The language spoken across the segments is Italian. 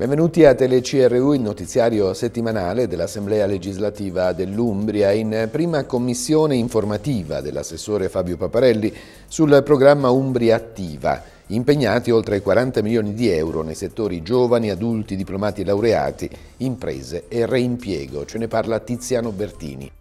Benvenuti a TeleCRU, il notiziario settimanale dell'Assemblea legislativa dell'Umbria, in prima commissione informativa dell'assessore Fabio Paparelli sul programma Umbria Attiva, impegnati oltre 40 milioni di euro nei settori giovani, adulti, diplomati e laureati, imprese e reimpiego. Ce ne parla Tiziano Bertini.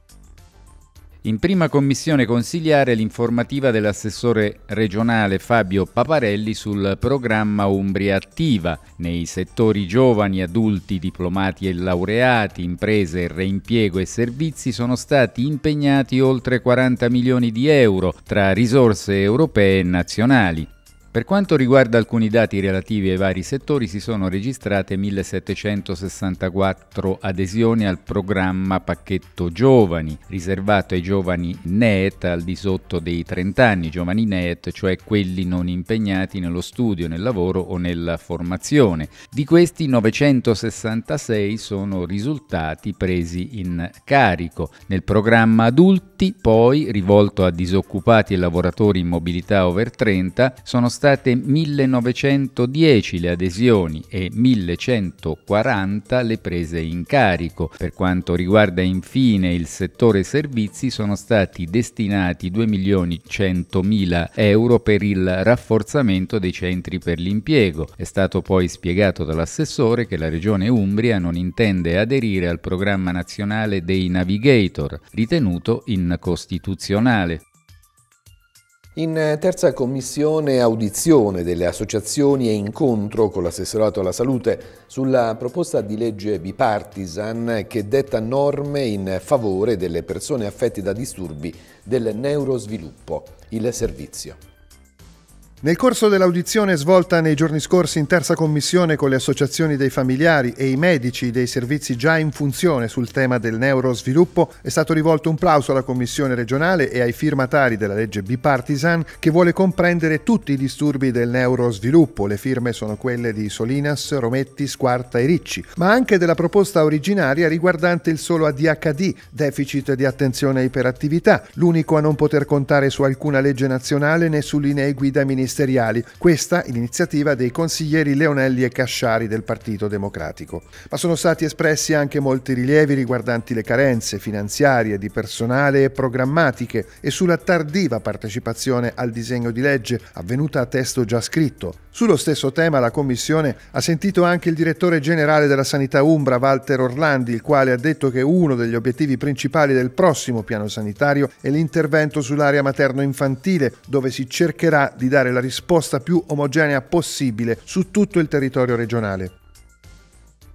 In prima commissione consigliare l'informativa dell'assessore regionale Fabio Paparelli sul programma Umbria Attiva nei settori giovani, adulti, diplomati e laureati, imprese, reimpiego e servizi sono stati impegnati oltre 40 milioni di euro tra risorse europee e nazionali. Per quanto riguarda alcuni dati relativi ai vari settori, si sono registrate 1764 adesioni al programma Pacchetto Giovani, riservato ai giovani NEET al di sotto dei 30 anni, giovani NEET, cioè quelli non impegnati nello studio, nel lavoro o nella formazione. Di questi 966 sono risultati presi in carico. Nel programma adulti, poi rivolto a disoccupati e lavoratori in mobilità over 30, sono stati state 1910 le adesioni e 1140 le prese in carico. Per quanto riguarda infine il settore servizi sono stati destinati 2 milioni 100.000 euro per il rafforzamento dei centri per l'impiego. È stato poi spiegato dall'assessore che la regione Umbria non intende aderire al programma nazionale dei navigator, ritenuto incostituzionale. In eh, terza commissione audizione delle associazioni e incontro con l'assessorato alla salute sulla proposta di legge bipartisan che detta norme in favore delle persone affette da disturbi del neurosviluppo. Il servizio. Nel corso dell'audizione svolta nei giorni scorsi in terza commissione con le associazioni dei familiari e i medici dei servizi già in funzione sul tema del neurosviluppo è stato rivolto un plauso alla commissione regionale e ai firmatari della legge bipartisan che vuole comprendere tutti i disturbi del neurosviluppo. Le firme sono quelle di Solinas, Rometti, Squarta e Ricci, ma anche della proposta originaria riguardante il solo ADHD, deficit di attenzione e iperattività, l'unico a non poter contare su alcuna legge nazionale né su linee guida ministeriali ministeriali, questa l'iniziativa dei consiglieri Leonelli e Casciari del Partito Democratico. Ma sono stati espressi anche molti rilievi riguardanti le carenze finanziarie, di personale e programmatiche e sulla tardiva partecipazione al disegno di legge avvenuta a testo già scritto, sullo stesso tema la Commissione ha sentito anche il direttore generale della Sanità Umbra, Walter Orlandi, il quale ha detto che uno degli obiettivi principali del prossimo piano sanitario è l'intervento sull'area materno-infantile, dove si cercherà di dare la risposta più omogenea possibile su tutto il territorio regionale.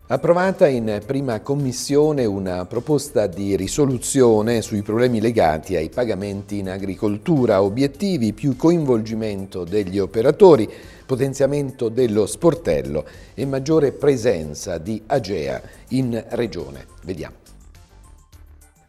Approvata in prima commissione una proposta di risoluzione sui problemi legati ai pagamenti in agricoltura, obiettivi più coinvolgimento degli operatori, potenziamento dello sportello e maggiore presenza di Agea in regione. Vediamo.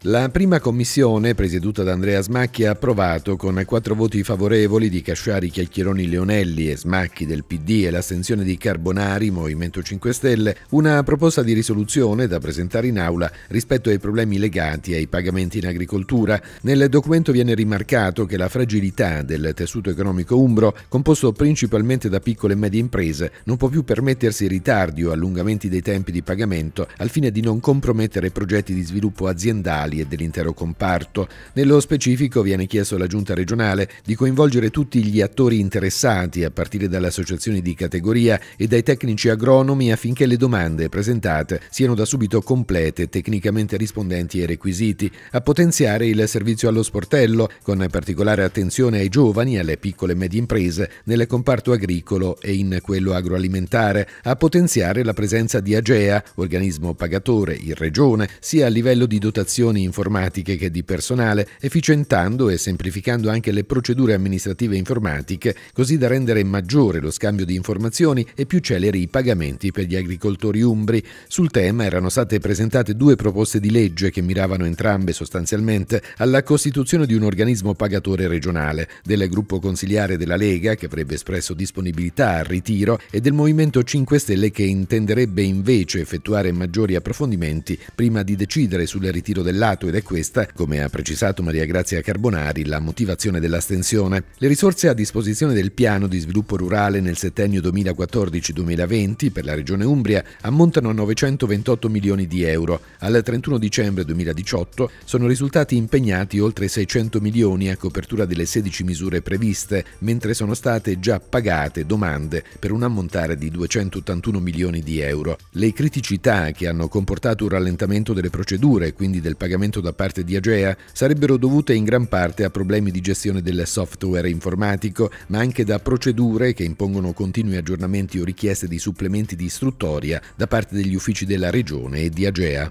La prima commissione, presieduta da Andrea Smacchi, ha approvato con quattro voti favorevoli di Casciari, Chiacchieroni, Leonelli e Smacchi del PD e l'astensione di Carbonari, Movimento 5 Stelle, una proposta di risoluzione da presentare in aula rispetto ai problemi legati ai pagamenti in agricoltura. Nel documento viene rimarcato che la fragilità del tessuto economico umbro, composto principalmente da piccole e medie imprese, non può più permettersi ritardi o allungamenti dei tempi di pagamento al fine di non compromettere progetti di sviluppo aziendali locali e dell'intero comparto. Nello specifico viene chiesto alla Giunta regionale di coinvolgere tutti gli attori interessati, a partire dalle associazioni di categoria e dai tecnici agronomi, affinché le domande presentate siano da subito complete, tecnicamente rispondenti ai requisiti, a potenziare il servizio allo sportello, con particolare attenzione ai giovani, e alle piccole e medie imprese, nel comparto agricolo e in quello agroalimentare, a potenziare la presenza di AGEA, organismo pagatore in regione, sia a livello di dotazioni informatiche che di personale, efficientando e semplificando anche le procedure amministrative informatiche, così da rendere maggiore lo scambio di informazioni e più celeri i pagamenti per gli agricoltori umbri. Sul tema erano state presentate due proposte di legge che miravano entrambe sostanzialmente alla costituzione di un organismo pagatore regionale, del gruppo consigliare della Lega che avrebbe espresso disponibilità al ritiro e del Movimento 5 Stelle che intenderebbe invece effettuare maggiori approfondimenti prima di decidere sul ritiro dell'anno cancellato ed è questa, come ha precisato Maria Grazia Carbonari, la motivazione dell'astensione. Le risorse a disposizione del piano di sviluppo rurale nel settennio 2014-2020 per la regione Umbria ammontano a 928 milioni di euro. Al 31 dicembre 2018 sono risultati impegnati oltre 600 milioni a copertura delle 16 misure previste, mentre sono state già pagate domande per un ammontare di 281 milioni di euro. Le criticità che hanno comportato un rallentamento delle procedure e quindi del pagamento pagamento da parte di Agea sarebbero dovute in gran parte a problemi di gestione del software informatico, ma anche da procedure che impongono continui aggiornamenti o richieste di supplementi di istruttoria da parte degli uffici della Regione e di Agea.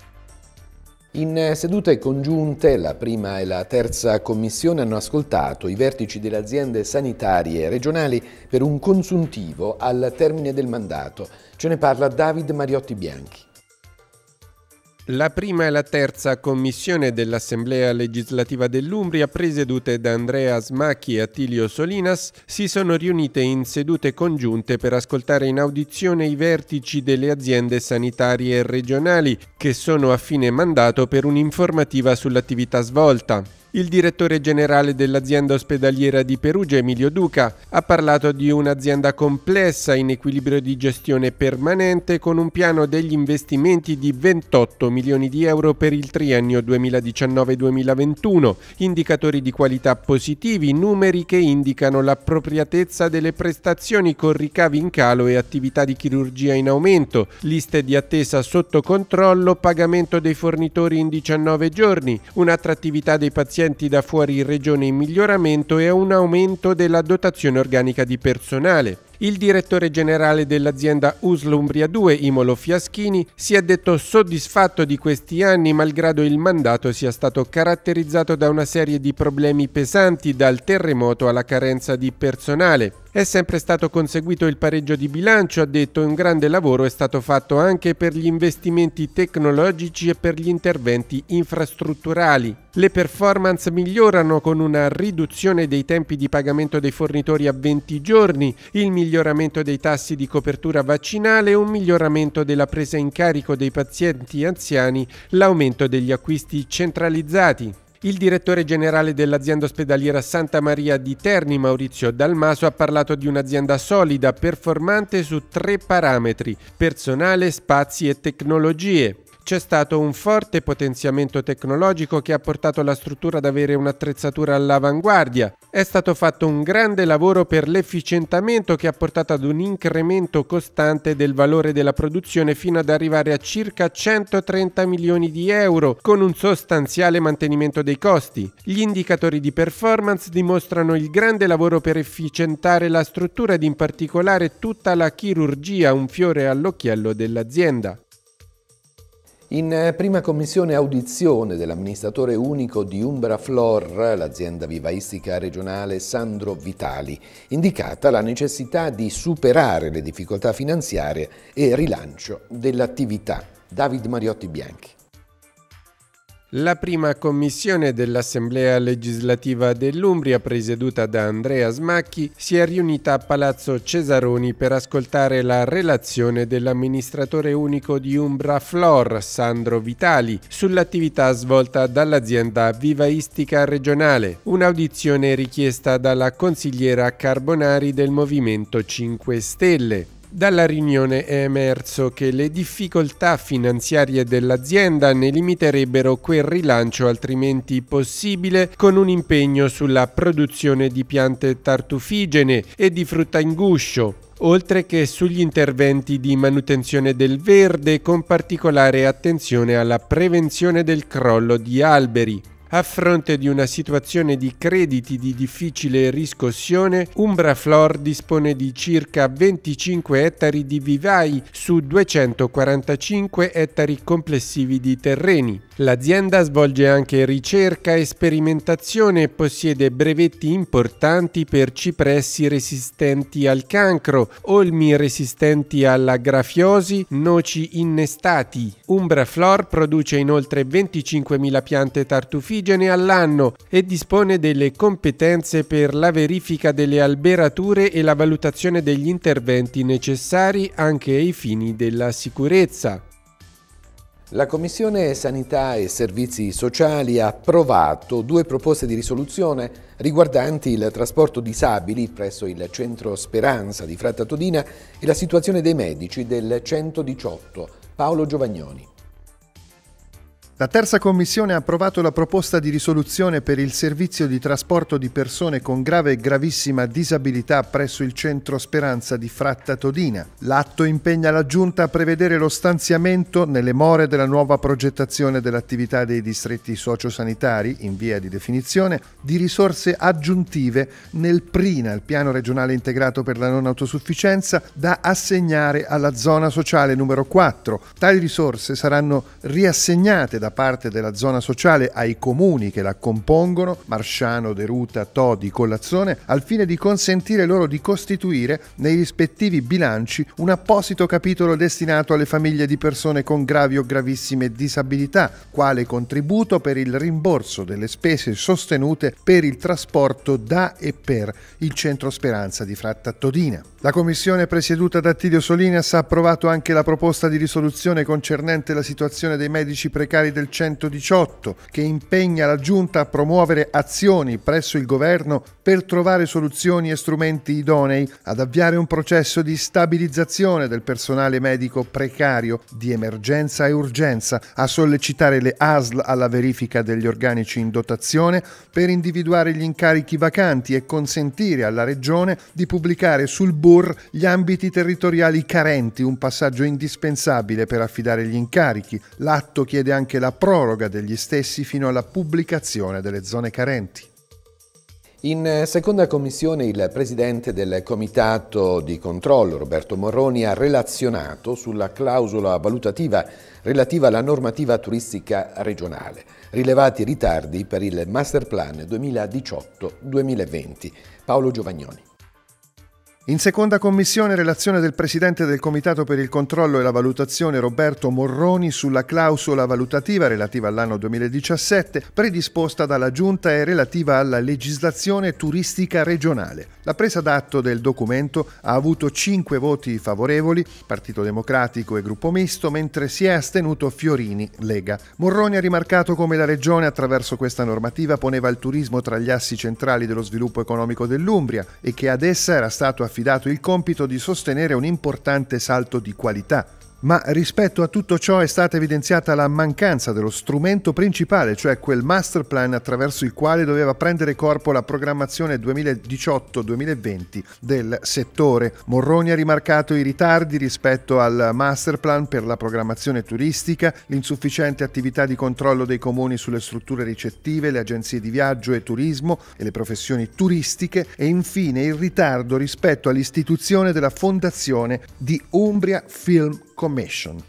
In sedute congiunte, la prima e la terza commissione hanno ascoltato i vertici delle aziende sanitarie regionali per un consuntivo al termine del mandato. Ce ne parla David Mariotti Bianchi. La prima e la terza commissione dell'Assemblea legislativa dell'Umbria, presiedute da Andrea Smacchi e Attilio Solinas, si sono riunite in sedute congiunte per ascoltare in audizione i vertici delle aziende sanitarie regionali che sono a fine mandato per un'informativa sull'attività svolta. Il direttore generale dell'azienda ospedaliera di Perugia, Emilio Duca, ha parlato di un'azienda complessa in equilibrio di gestione permanente con un piano degli investimenti di 28 milioni di euro per il triennio 2019-2021, indicatori di qualità positivi, numeri che indicano l'appropriatezza delle prestazioni con ricavi in calo e attività di chirurgia in aumento, liste di attesa sotto controllo, pagamento dei fornitori in 19 giorni, un'attrattività dei pazienti provenienti da fuori regione in miglioramento e a un aumento della dotazione organica di personale. Il direttore generale dell'azienda USL Umbria 2, Imolo Fiaschini, si è detto soddisfatto di questi anni malgrado il mandato sia stato caratterizzato da una serie di problemi pesanti dal terremoto alla carenza di personale. È sempre stato conseguito il pareggio di bilancio, ha detto, e un grande lavoro è stato fatto anche per gli investimenti tecnologici e per gli interventi infrastrutturali. Le performance migliorano con una riduzione dei tempi di pagamento dei fornitori a 20 giorni, il miglioramento dei tassi di copertura vaccinale un miglioramento della presa in carico dei pazienti anziani, l'aumento degli acquisti centralizzati. Il direttore generale dell'azienda ospedaliera Santa Maria di Terni, Maurizio Dalmaso, ha parlato di un'azienda solida, performante su tre parametri, personale, spazi e tecnologie c'è stato un forte potenziamento tecnologico che ha portato la struttura ad avere un'attrezzatura all'avanguardia. È stato fatto un grande lavoro per l'efficientamento che ha portato ad un incremento costante del valore della produzione fino ad arrivare a circa 130 milioni di euro, con un sostanziale mantenimento dei costi. Gli indicatori di performance dimostrano il grande lavoro per efficientare la struttura ed in particolare tutta la chirurgia, un fiore all'occhiello dell'azienda. In eh, prima commissione audizione dell'amministratore unico di Umbra Flor, l'azienda vivaistica regionale Sandro Vitali, indicata la necessità di superare le difficoltà finanziarie e rilancio dell'attività. David Mariotti Bianchi. La prima commissione dell'Assemblea legislativa dell'Umbria, presieduta da Andrea Smacchi, si è riunita a Palazzo Cesaroni per ascoltare la relazione dell'amministratore unico di Umbra Flor, Sandro Vitali, sull'attività svolta dall'azienda vivaistica regionale, un'audizione richiesta dalla consigliera Carbonari del Movimento 5 Stelle. Dalla riunione è emerso che le difficoltà finanziarie dell'azienda ne limiterebbero quel rilancio altrimenti possibile con un impegno sulla produzione di piante tartufigene e di frutta in guscio, oltre che sugli interventi di manutenzione del verde con particolare attenzione alla prevenzione del crollo di alberi a fronte di una situazione di crediti di difficile riscossione, Umbraflor dispone di circa 25 ettari di vivai su 245 ettari complessivi di terreni. L'azienda svolge anche ricerca e sperimentazione e possiede brevetti importanti per cipressi resistenti al cancro, olmi resistenti alla grafiosi, noci innestati. Umbraflor produce inoltre 25.000 piante tartufili d'origine all'anno e dispone delle competenze per la verifica delle alberature e la valutazione degli interventi necessari anche ai fini della sicurezza. La Commissione Sanità e Servizi Sociali ha approvato due proposte di risoluzione riguardanti il trasporto disabili presso il centro Speranza di Fratta Todina e la situazione dei medici del 118 Paolo Giovagnoni. La terza commissione ha approvato la proposta di risoluzione per il servizio di trasporto di persone con grave e gravissima disabilità presso il centro Speranza di Fratta Todina. L'atto impegna la Giunta a prevedere lo stanziamento nelle more della nuova progettazione dell'attività dei distretti sociosanitari, in via di definizione, di risorse aggiuntive nel PRINA, il piano regionale integrato per la non autosufficienza, da assegnare alla zona sociale numero 4. Tali risorse saranno riassegnate da parte della zona sociale ai comuni che la compongono, Marciano, Deruta, Todi, Collazzone, al fine di consentire loro di costituire nei rispettivi bilanci un apposito capitolo destinato alle famiglie di persone con gravi o gravissime disabilità, quale contributo per il rimborso delle spese sostenute per il trasporto da e per il centro Speranza di Fratta Todina. La commissione presieduta da Tidio Solinas ha approvato anche la proposta di risoluzione concernente la situazione dei medici precari del 118 che impegna la Giunta a promuovere azioni presso il governo per trovare soluzioni e strumenti idonei ad avviare un processo di stabilizzazione del personale medico precario di emergenza e urgenza, a sollecitare le ASL alla verifica degli organici in dotazione per individuare gli incarichi vacanti e consentire alla Regione di pubblicare sul board tour gli ambiti territoriali carenti, un passaggio indispensabile per affidare gli incarichi. L'atto chiede anche la proroga degli stessi fino alla pubblicazione delle zone carenti. In seconda commissione il presidente del comitato di controllo Roberto Morroni ha relazionato sulla clausola valutativa relativa alla normativa turistica regionale, rilevati ritardi per il master plan 2018-2020. Paolo Giovagnoni. In seconda commissione relazione del Presidente del Comitato per il controllo e la valutazione Roberto Morroni sulla clausola valutativa relativa all'anno 2017 predisposta dalla Giunta e relativa alla legislazione turistica regionale. La presa d'atto del documento ha avuto 5 voti favorevoli, Partito Democratico e Gruppo Misto, mentre si è astenuto Fiorini, Lega. Morroni ha rimarcato come la Regione attraverso questa normativa poneva il turismo tra gli assi centrali dello sviluppo economico dell'Umbria e che ad essa era stato affidato affidato il compito di sostenere un importante salto di qualità ma rispetto a tutto ciò è stata evidenziata la mancanza dello strumento principale, cioè quel master plan attraverso il quale doveva prendere corpo la programmazione 2018-2020 del settore. Morroni ha rimarcato i ritardi rispetto al master plan per la programmazione turistica, l'insufficiente attività di controllo dei comuni sulle strutture ricettive, le agenzie di viaggio e turismo e le professioni turistiche e infine il ritardo rispetto all'istituzione della fondazione di Umbria Film Commercial. Information.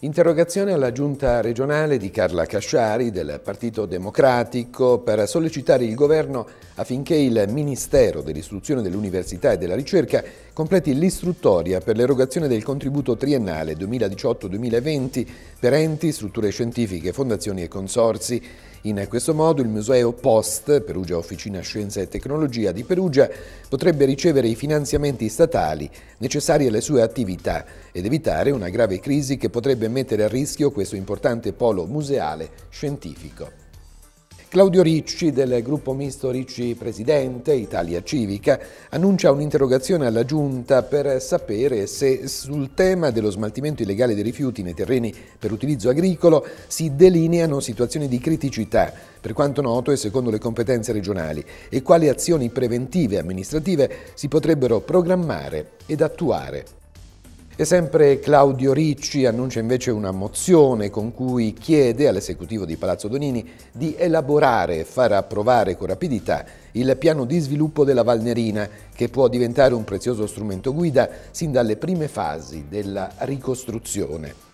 Interrogazione alla giunta regionale di Carla Casciari del Partito Democratico per sollecitare il governo affinché il Ministero dell'Istruzione dell'Università e della Ricerca completi l'istruttoria per l'erogazione del contributo triennale 2018-2020 per enti, strutture scientifiche, fondazioni e consorsi in questo modo il Museo POST, Perugia Officina Scienza e Tecnologia di Perugia, potrebbe ricevere i finanziamenti statali necessari alle sue attività ed evitare una grave crisi che potrebbe mettere a rischio questo importante polo museale scientifico. Claudio Ricci del gruppo misto Ricci Presidente Italia Civica annuncia un'interrogazione alla Giunta per sapere se sul tema dello smaltimento illegale dei rifiuti nei terreni per utilizzo agricolo si delineano situazioni di criticità per quanto noto e secondo le competenze regionali e quali azioni preventive e amministrative si potrebbero programmare ed attuare. E sempre Claudio Ricci annuncia invece una mozione con cui chiede all'esecutivo di Palazzo Donini di elaborare e far approvare con rapidità il piano di sviluppo della Valnerina che può diventare un prezioso strumento guida sin dalle prime fasi della ricostruzione.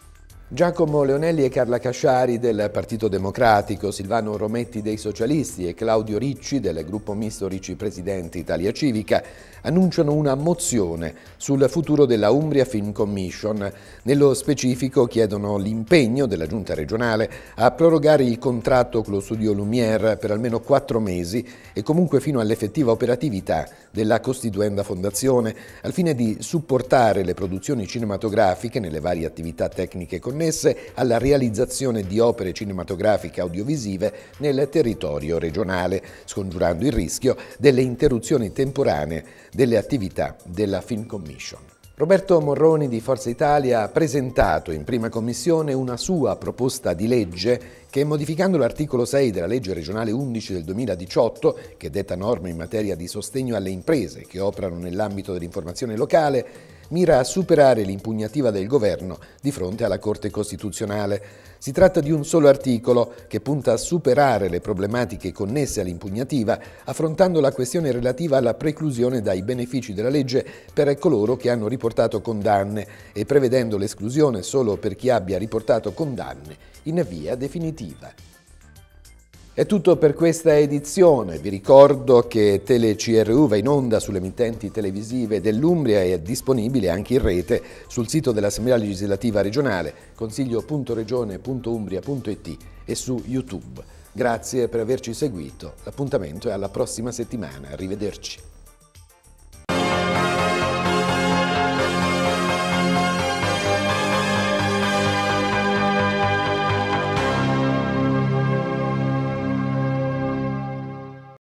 Giacomo Leonelli e Carla Casciari del Partito Democratico, Silvano Rometti dei Socialisti e Claudio Ricci del gruppo misto Ricci Presidente Italia Civica annunciano una mozione sul futuro della Umbria Film Commission. Nello specifico chiedono l'impegno della Giunta regionale a prorogare il contratto con lo studio Lumière per almeno quattro mesi e comunque fino all'effettiva operatività della costituenda fondazione al fine di supportare le produzioni cinematografiche nelle varie attività tecniche connesse alla realizzazione di opere cinematografiche audiovisive nel territorio regionale, scongiurando il rischio delle interruzioni temporanee delle attività della Film Commission. Roberto Morroni di Forza Italia ha presentato in prima commissione una sua proposta di legge che modificando l'articolo 6 della legge regionale 11 del 2018, che detta norme in materia di sostegno alle imprese che operano nell'ambito dell'informazione locale, mira a superare l'impugnativa del governo di fronte alla Corte Costituzionale. Si tratta di un solo articolo che punta a superare le problematiche connesse all'impugnativa, affrontando la questione relativa alla preclusione dai benefici della legge per coloro che hanno riportato condanne e prevedendo l'esclusione solo per chi abbia riportato condanne in via definitiva. È tutto per questa edizione, vi ricordo che TeleCRU va in onda sulle emittenti televisive dell'Umbria e è disponibile anche in rete sul sito dell'Assemblea legislativa regionale consiglio.regione.umbria.it e su YouTube. Grazie per averci seguito, l'appuntamento è alla prossima settimana, arrivederci.